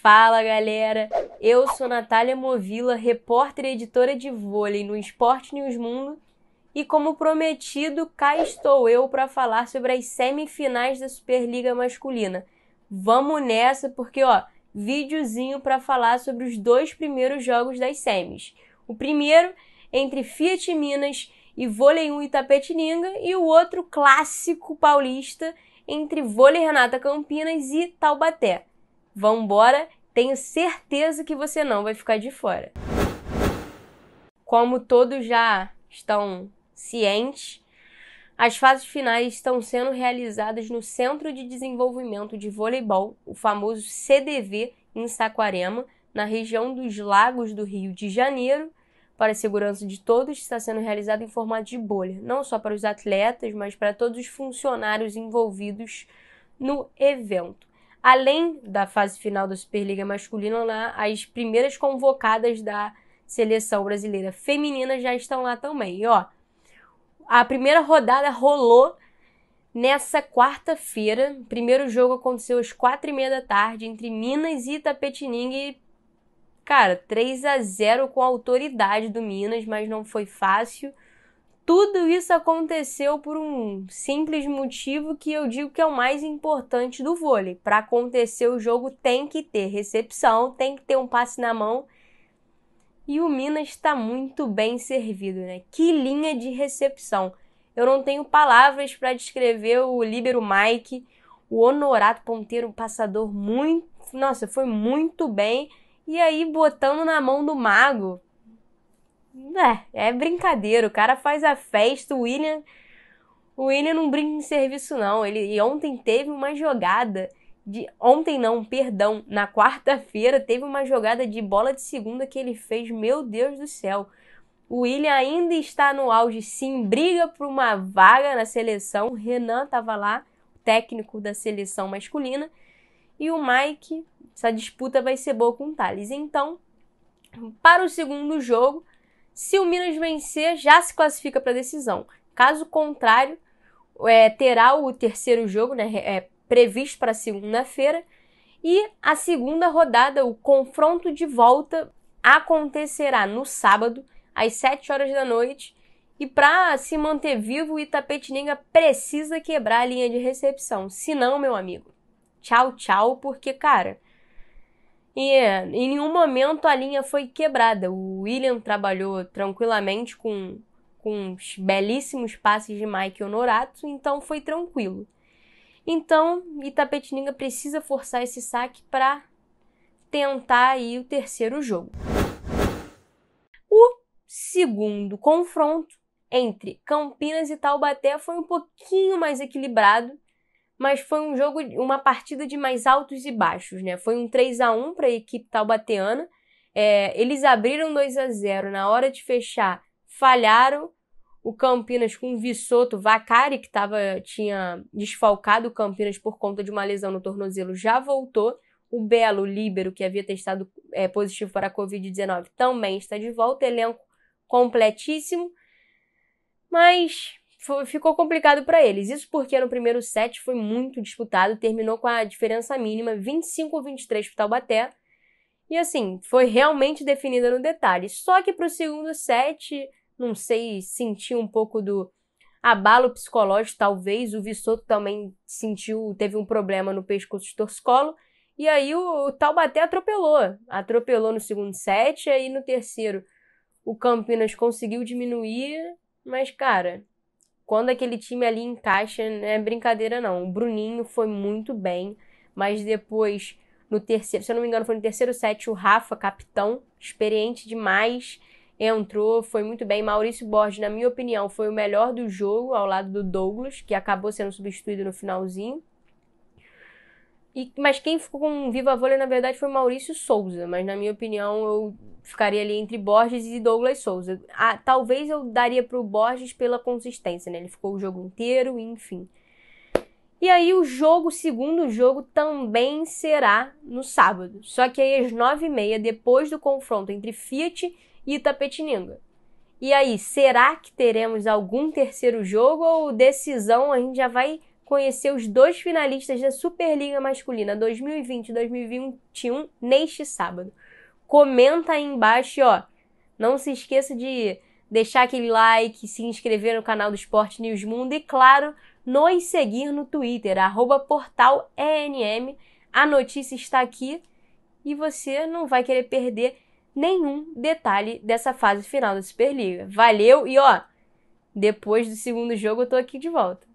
Fala galera, eu sou Natália Movila, repórter e editora de vôlei no Esporte News Mundo, e como prometido, cá estou eu para falar sobre as semifinais da Superliga Masculina. Vamos nessa porque ó, videozinho para falar sobre os dois primeiros jogos das semis. O primeiro entre Fiat Minas e Vôlei 1 Itapetininga e o outro clássico paulista entre Vôlei Renata Campinas e Taubaté. Vambora, embora, tenho certeza que você não vai ficar de fora. Como todos já estão cientes, as fases finais estão sendo realizadas no Centro de Desenvolvimento de Voleibol, o famoso CDV, em Saquarema, na região dos Lagos do Rio de Janeiro. Para a segurança de todos, está sendo realizado em formato de bolha, não só para os atletas, mas para todos os funcionários envolvidos no evento além da fase final da Superliga Masculina lá, as primeiras convocadas da seleção brasileira feminina já estão lá também. E, ó, a primeira rodada rolou nessa quarta-feira. O primeiro jogo aconteceu às quatro e meia da tarde entre Minas e Itapetininga. E, cara, 3 a 0 com a autoridade do Minas, mas não foi fácil. Tudo isso aconteceu por um simples motivo que eu digo que é o mais importante do vôlei. Para acontecer o jogo tem que ter recepção, tem que ter um passe na mão. E o Minas está muito bem servido, né? Que linha de recepção! Eu não tenho palavras para descrever o líbero Mike, o Honorato Ponteiro, passador muito, nossa, foi muito bem. E aí botando na mão do Mago, é, é brincadeira. O cara faz a festa, o William. O William não brinca em serviço, não. Ele, e ontem teve uma jogada. De, ontem não, perdão. Na quarta-feira teve uma jogada de bola de segunda que ele fez. Meu Deus do céu. O William ainda está no auge, sim, briga por uma vaga na seleção. O Renan estava lá, técnico da seleção masculina. E o Mike, essa disputa vai ser boa com o Thales. Então, para o segundo jogo, se o Minas vencer, já se classifica para a decisão. Caso contrário, é, terá o terceiro jogo né, é, previsto para segunda-feira. E a segunda rodada, o confronto de volta, acontecerá no sábado, às 7 horas da noite. E para se manter vivo, o Itapetininga precisa quebrar a linha de recepção. Se não, meu amigo, tchau, tchau, porque, cara, e em nenhum momento a linha foi quebrada. O William trabalhou tranquilamente com, com belíssimos passes de Mike Honorato, então foi tranquilo. Então, Itapetininga precisa forçar esse saque para tentar aí o terceiro jogo. O segundo confronto entre Campinas e Taubaté foi um pouquinho mais equilibrado mas foi um jogo, uma partida de mais altos e baixos, né? Foi um 3 a 1 para a equipe taubateana. É, eles abriram 2 a 0 na hora de fechar, falharam. O Campinas com o Vissoto, Vacari, que tava, tinha desfalcado o Campinas por conta de uma lesão no tornozelo, já voltou. O Belo, o Líbero, que havia testado é, positivo para a Covid-19, também está de volta. Elenco completíssimo. Mas foi, ficou complicado para eles. Isso porque no primeiro set foi muito disputado, terminou com a diferença mínima 25 ou 23 para Taubaté. E assim, foi realmente definida no detalhe. Só que para o segundo set, não sei, senti um pouco do abalo psicológico, talvez. O Vissoto também sentiu, teve um problema no pescoço de torcicolo. E aí o, o Taubaté atropelou. Atropelou no segundo set, aí no terceiro o Campinas conseguiu diminuir. Mas, cara, quando aquele time ali encaixa, não é brincadeira não. O Bruninho foi muito bem, mas depois no terceiro, se eu não me engano, foi no terceiro set o Rafa, capitão, experiente demais, entrou, foi muito bem. Maurício Borges, na minha opinião, foi o melhor do jogo ao lado do Douglas, que acabou sendo substituído no finalzinho. E, mas quem ficou com Viva Vôlei, na verdade, foi Maurício Souza. Mas, na minha opinião, eu ficaria ali entre Borges e Douglas Souza. Ah, talvez eu daria pro Borges pela consistência, né? Ele ficou o jogo inteiro, enfim. E aí o jogo, o segundo jogo, também será no sábado. Só que aí às nove e meia, depois do confronto entre Fiat e Tapetininga. E aí, será que teremos algum terceiro jogo ou decisão a gente já vai conhecer os dois finalistas da Superliga Masculina 2020-2021 neste sábado. Comenta aí embaixo, ó. Não se esqueça de deixar aquele like, se inscrever no canal do Esporte News Mundo e, claro, nos seguir no Twitter, arroba portal ENM. A notícia está aqui e você não vai querer perder nenhum detalhe dessa fase final da Superliga. Valeu e ó, depois do segundo jogo eu tô aqui de volta.